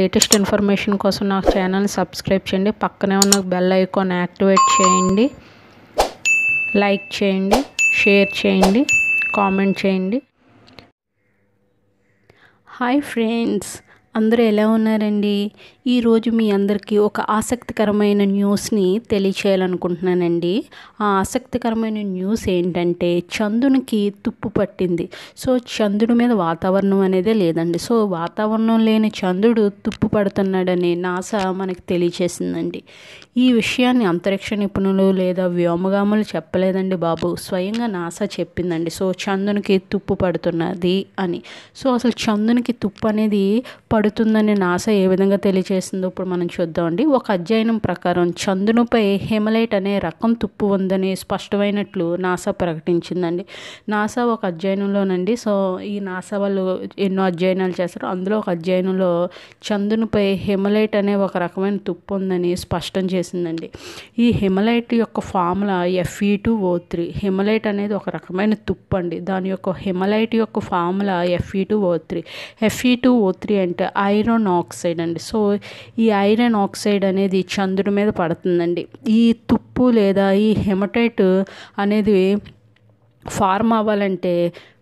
latest information కోసం నా ఛానల్ని సబ్స్క్రైబ్ చేయండి పక్కనే ఉన్న బెల్ ఐకాన్ యాక్టివేట్ చేయండి లైక్ చేయండి షేర్ చేయండి కామెంట్ చేయండి హాయ్ ఫ్రెండ్స్ అందరూ ఎలా ఉన్నారండి ఈరోజు మీ అందరికీ ఒక ఆసక్తికరమైన న్యూస్ని తెలియచేయాలనుకుంటున్నానండి ఆ ఆసక్తికరమైన న్యూస్ ఏంటంటే చందునికి తుప్పు పట్టింది సో చంద్రుడి మీద వాతావరణం అనేదే లేదండి సో వాతావరణం లేని చంద్రుడు తుప్పు పడుతున్నాడని నాసా మనకు తెలియచేసిందండి ఈ విషయాన్ని అంతరిక్ష నిపుణులు లేదా వ్యోమగాములు చెప్పలేదండి బాబు స్వయంగా నాసా చెప్పిందండి సో చందునికి తుప్పు పడుతున్నది అని సో అసలు చందునికి తుప్పు అనేది పడు ఏర్పడుతుందనే నాస ఏ విధంగా తెలియజేసిందో ఇప్పుడు మనం చూద్దామండి ఒక అధ్యయనం ప్రకారం చందునుపై హిమలైట్ అనే రకం తుప్పు ఉందని స్పష్టమైనట్లు నాసా ప్రకటించిందండి నాసా ఒక అధ్యయనంలోనండి సో ఈ నాసా వాళ్ళు ఎన్నో అధ్యయనాలు చేస్తారు అందులో ఒక అధ్యయనంలో చందునుపై హిమలైట్ అనే ఒక రకమైన తుప్పు ఉందని స్పష్టం చేసిందండి ఈ హిమలైట్ యొక్క formula F E two O three hematite అనేది ఒక రకమైన తుప్పు అండి దాని యొక్క హిమలైట్ యొక్క formula F E two O three F E two O three అంటే ఐరన్ ఆక్సైడ్ అండి సో ఈ ఐరన్ ఆక్సైడ్ అనేది చంద్రుడి మీద పడుతుందండి ఈ తుప్పు లేదా ఈ హెమటైట్ అనేది ఫార్మ్ అవ్వాలంటే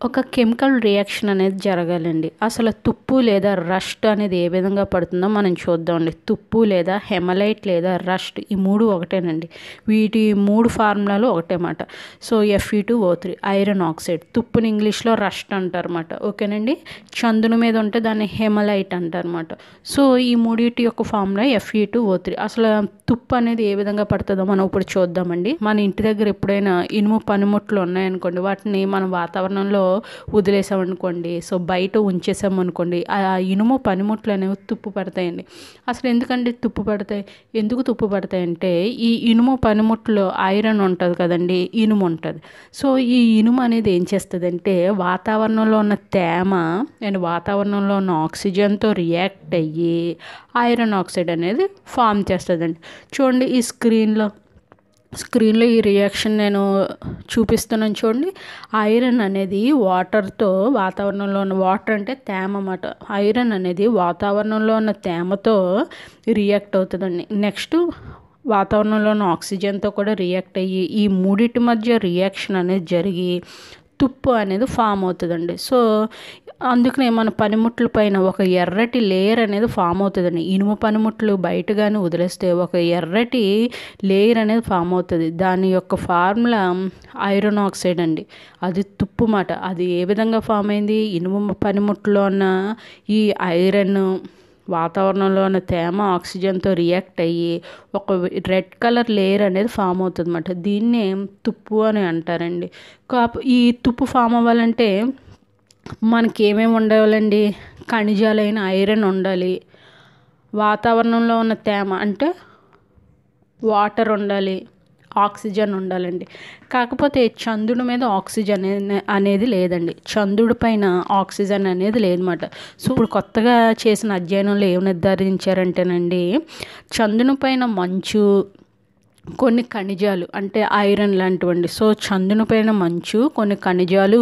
ఒక కెమికల్ రియాక్షన్ అనేది జరగాలండి అసలు తుప్పు లేదా రష్ట్ అనేది ఏ విధంగా పడుతుందో మనం చూద్దామండి తుప్పు లేదా హెమలైట్ లేదా రష్ట్ ఈ మూడు ఒకటేనండి వీటి మూడు ఫార్ములాలు ఒకటే మాట so F E two O three iron oxide తుప్పుని ఇంగ్లీష్లో రష్ట్ అంటారన్నమాట ఓకేనండి చందును మీద ఉంటే దాన్ని హెమలైట్ అంటారన్నమాట సో ఈ మూడిటి యొక్క formula F E two O three అసలు తుప్పు అనేది ఏ విధంగా పడుతుందో మనం ఇప్పుడు చూద్దామండి మన ఇంటి దగ్గర ఎప్పుడైనా ఇనుము పనిముట్లు ఉన్నాయనుకోండి అనుకోండి వాటిని మనం వాతావరణంలో వదిలేసామనుకోండి సో బయట ఉంచేసామనుకోండి ఆ ఇనుము పనిముట్లు అనేవి తుప్పు పడతాయండి అసలు ఎందుకంటే తుప్పు పడతాయి ఎందుకు తుప్పు పడతాయంటే ఈ ఇనుము పనిముట్లు ఐరన్ ఉంటుంది కదండి ఇనుము ఉంటుంది సో ఈ ఇనుము అనేది ఏం చేస్తుందంటే వాతావరణంలో ఉన్న తేమ అండ్ వాతావరణంలో ఉన్న ఆక్సిజన్తో రియాక్ట్ అయ్యి ఐరన్ ఆక్సైడ్ అనేది ఫామ్ చేస్తుందండి చూడండి ఈ స్క్రీన్లో స్క్రీన్లో ఈ రియాక్షన్ నేను చూపిస్తున్నాను చూడండి ఐరన్ అనేది వాటర్తో వాతావరణంలో ఉన్న వాటర్ అంటే తేమ అన్నమాట ఐరన్ అనేది వాతావరణంలో ఉన్న తేమతో రియాక్ట్ అవుతుందండి నెక్స్ట్ వాతావరణంలో ఉన్న ఆక్సిజన్తో కూడా రియాక్ట్ అయ్యి ఈ మూడిటి మధ్య రియాక్షన్ అనేది జరిగి తుప్పు అనేది ఫామ్ అవుతుందండి సో అందుకనే మన పనిముట్ల పైన ఒక ఎర్రటి లేయర్ అనేది ఫామ్ అవుతుందండి ఇనుము పనిముట్లు బయట కానీ వదిలేస్తే ఒక ఎర్రటి లేయర్ అనేది ఫామ్ అవుతుంది దాని యొక్క ఫార్ములా ఐరన్ ఆక్సైడ్ అండి అది తుప్పు మాట అది ఏ విధంగా ఫామ్ అయింది ఇనుము పనిముట్లో ఉన్న ఈ ఐరన్ వాతావరణంలోని తేమ ఆక్సిజన్తో రియాక్ట్ అయ్యి ఒక రెడ్ కలర్ లేయర్ అనేది ఫామ్ అవుతుంది అనమాట దీన్నే తుప్పు అని అంటారండి కా ఈ తుప్పు ఫామ్ అవ్వాలంటే మనకి ఏమేమి ఉండాలండి ఖనిజాలైన ఐరన్ ఉండాలి వాతావరణంలో ఉన్న తేమ అంటే వాటర్ ఉండాలి ఆక్సిజన్ ఉండాలండి కాకపోతే చంద్రుడి మీద ఆక్సిజన్ అనేది లేదండి చంద్రుడి పైన ఆక్సిజన్ అనేది లేదన్నమాట సో ఇప్పుడు కొత్తగా చేసిన అధ్యయనంలో ఏమి నిర్ధారించారంటేనండి చంద్రుని పైన మంచు కొన్ని ఖనిజాలు అంటే ఐరన్ లాంటివండి సో చంద్రుని పైన మంచు కొన్ని ఖనిజాలు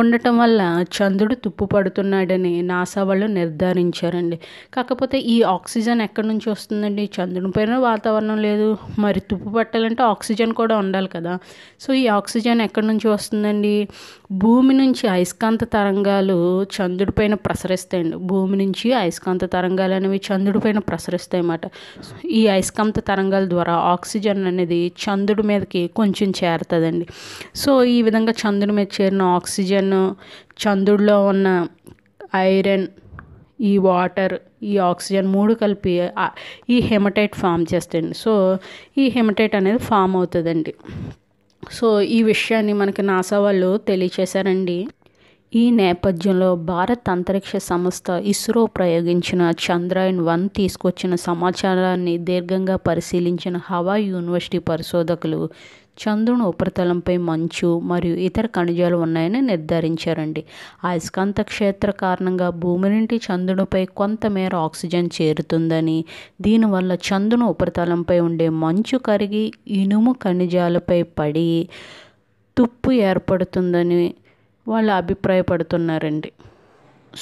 ఉండటం వల్ల చంద్రుడు తుప్పు పడుతున్నాడని నాసా వాళ్ళు నిర్ధారించారండి కాకపోతే ఈ ఆక్సిజన్ ఎక్కడి నుంచి వస్తుందండి చంద్రుని పైన వాతావరణం లేదు మరి తుప్పు పట్టాలంటే ఆక్సిజన్ కూడా ఉండాలి కదా సో ఈ ఆక్సిజన్ ఎక్కడి నుంచి వస్తుందండి భూమి నుంచి అయస్కాంత తరంగాలు చంద్రుడి పైన ప్రసరిస్తాయండి భూమి నుంచి అయస్కాంత తరంగాలు అనేవి చంద్రుడి పైన ప్రసరిస్తాయి అన్నమాట ఈ అయస్కాంత తరంగాల ద్వారా ఆక్సిజన్ ఆక్సిజన్ అనేది చంద్రుడి మీదకి కొంచెం చేరుతుందండి సో ఈ విధంగా చంద్రుడి మీద చేరిన ఆక్సిజన్ చంద్రుడిలో ఉన్న ఐరన్ ఈ వాటర్ ఈ ఆక్సిజన్ మూడు కలిపి ఈ హెమటైట్ ఫామ్ చేస్తాయండి సో ఈ హెమటైట్ అనేది ఫామ్ అవుతుందండి సో ఈ విషయాన్ని మనకి నాసా వాళ్ళు తెలియచేశారండి ఈ నేపథ్యంలో భారత్ అంతరిక్ష సంస్థ ఇస్రో ప్రయోగించిన చంద్రయాన్ వన్ తీసుకొచ్చిన సమాచారాన్ని దీర్ఘంగా పరిశీలించిన హవాయి యూనివర్సిటీ పరిశోధకులు చంద్రుని ఉపరితలంపై మంచు మరియు ఇతర ఖనిజాలు ఉన్నాయని నిర్ధారించారండి అయస్కాంత క్షేత్ర కారణంగా భూమి నుండి చంద్రునిపై కొంతమేర ఆక్సిజన్ చేరుతుందని దీనివల్ల చంద్రుని ఉపరితలంపై ఉండే మంచు కరిగి ఇనుము ఖనిజాలపై పడి తుప్పు ఏర్పడుతుందని వాళ్ళు అభిప్రాయపడుతున్నారండి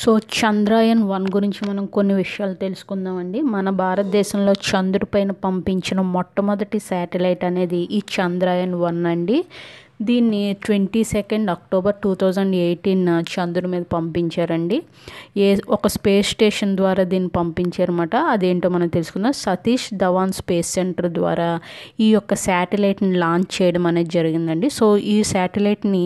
సో చంద్రయాన్ వన్ గురించి మనం కొన్ని విషయాలు తెలుసుకుందామండి మన భారతదేశంలో చంద్రుడిపైన పంపించిన మొట్టమొదటి శాటిలైట్ అనేది ఈ చంద్రయాన్ వన్ అండి దీన్ని twenty second October two thousand eighteen చంద్రుడి మీద పంపించారండి ఏ ఒక స్పేస్ స్టేషన్ ద్వారా దీన్ని పంపించారన్నమాట అదేంటో మనం తెలుసుకుందాం సతీష్ ధవాన్ స్పేస్ సెంటర్ ద్వారా ఈ యొక్క శాటిలైట్ని లాంచ్ చేయడం అనేది జరిగిందండి సో ఈ శాటిలైట్ని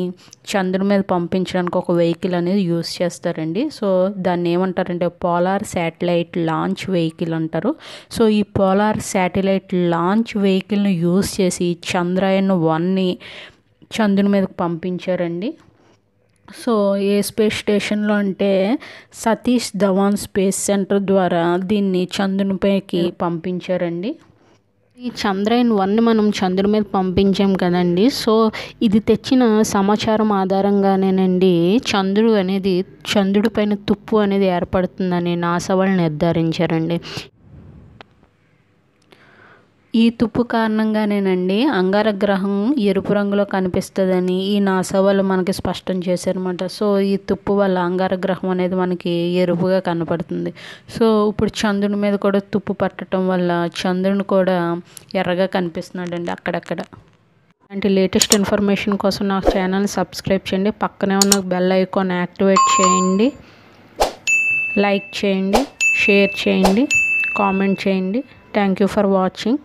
చంద్రుడి మీద పంపించడానికి ఒక వెహికల్ అనేది యూజ్ చేస్తారండి సో దాన్ని ఏమంటారంటే పోలార్ శాటిలైట్ లాంచ్ వెహికల్ అంటారు సో ఈ పోలార్ శాటిలైట్ లాంచ్ వెహికల్ను యూస్ చేసి చంద్రయాన్ వన్ని చందుని మీదకు పంపించారండి సో ఏ స్పేస్ స్టేషన్లో అంటే సతీష్ ధవాన్ స్పేస్ సెంటర్ ద్వారా దీన్ని చంద్రునిపైకి పంపించారండి ఈ చంద్రయాన్ వన్ మనం చంద్రుడి మీద పంపించాం కదండి సో ఇది తెచ్చిన సమాచారం ఆధారంగానేనండి చంద్రుడు అనేది చంద్రుడి పైన తుప్పు అనేది ఏర్పడుతుందని నాసా వాళ్ళు నిర్ధారించారండి ఈ తుప్పు కారణంగానేనండి అంగార గ్రహం ఎరుపు రంగులో కనిపిస్తుందని ఈ నాసా వాళ్ళు మనకి స్పష్టం చేశారనమాట సో ఈ తుప్పు వల్ల అంగార గ్రహం అనేది మనకి ఎరుపుగా కనపడుతుంది సో ఇప్పుడు చంద్రుని మీద కూడా తుప్పు పట్టడం వల్ల చంద్రుని కూడా ఎర్రగా కనిపిస్తున్నాడండి అక్కడక్కడ అంటే లేటెస్ట్ ఇన్ఫర్మేషన్ కోసం నా ఛానల్ సబ్స్క్రైబ్ చేయండి పక్కనే ఉన్న బెల్ ఐకాన్ యాక్టివేట్ చేయండి లైక్ చేయండి షేర్ చేయండి కామెంట్ చేయండి థ్యాంక్ యూ ఫర్ వాచింగ్